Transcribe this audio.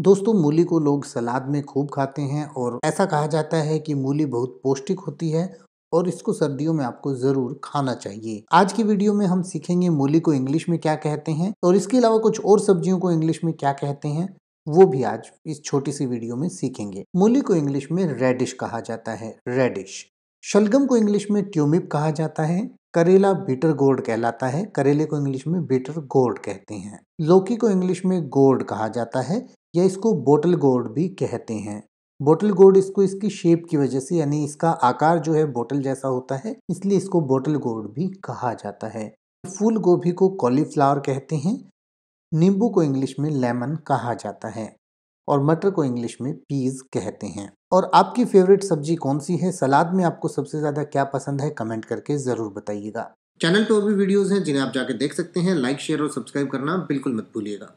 दोस्तों मूली को लोग सलाद में खूब खाते हैं और ऐसा कहा जाता है कि मूली बहुत पौष्टिक होती है और इसको सर्दियों में आपको जरूर खाना चाहिए आज की वीडियो में हम सीखेंगे मूली को इंग्लिश में क्या कहते हैं और इसके अलावा कुछ और सब्जियों को इंग्लिश में क्या कहते हैं वो भी आज इस छोटी सी वीडियो में सीखेंगे मूली को इंग्लिश में रेडिश कहा जाता है रेडिश शलगम को इंग्लिश में ट्यूमिप कहा जाता है करेला बीटर गोल्ड कहलाता है करेले को इंग्लिश में बीटर गोल्ड कहते हैं लौकी को इंग्लिश में गोल्ड कहा जाता है या इसको बोटल गोर्ड भी कहते हैं बोटल गोर्ड इसको इसकी शेप की वजह से यानी इसका आकार जो है बोटल जैसा होता है इसलिए इसको बोटल गोर्ड भी कहा जाता है फूल गोभी को कॉलीफ्लावर कहते हैं नींबू को इंग्लिश में लेमन कहा जाता है और मटर को इंग्लिश में पीज कहते हैं और आपकी फेवरेट सब्जी कौन सी है सलाद में आपको सबसे ज़्यादा क्या पसंद है कमेंट करके ज़रूर बताइएगा चैनल पर और भी वीडियोस हैं जिन्हें आप जाके देख सकते हैं लाइक शेयर और सब्सक्राइब करना बिल्कुल मत भूलिएगा